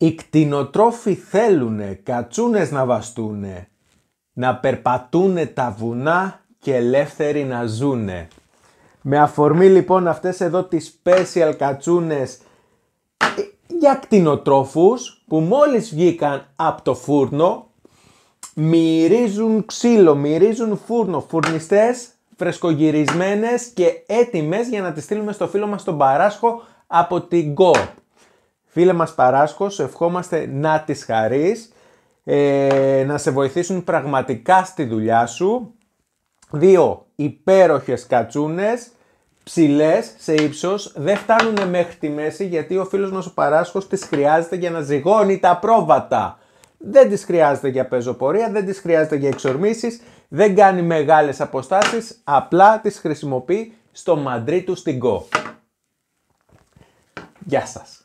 Οι κτηνοτρόφοι θέλουνε κατσούνες να βαστούνε, να περπατούνε τα βουνά και ελεύθεροι να ζούνε. Με αφορμή λοιπόν αυτές εδώ τις special κατσούνες ε, για κτηνοτρόφους που μόλις βγήκαν από το φούρνο μυρίζουν ξύλο, μυρίζουν φούρνο, φουρνιστές φρεσκογυρισμένες και έτοιμες για να τις στείλουμε στο φίλο μας τον Παράσχο από την Go. Φίλε μας Παράσκος, ευχόμαστε να τις χαρείς, ε, να σε βοηθήσουν πραγματικά στη δουλειά σου. Δύο υπέροχες κατσούνες, ψηλές σε ύψος, δεν φτάνουν μέχρι τη μέση γιατί ο φίλος μας ο Παράσκος τις χρειάζεται για να ζυγώνει τα πρόβατα. Δεν τις χρειάζεται για πεζοπορία, δεν τις χρειάζεται για εξορμήσεις, δεν κάνει μεγάλες αποστάσεις, απλά τις χρησιμοποιεί στο μαντρί του στην Γεια σας.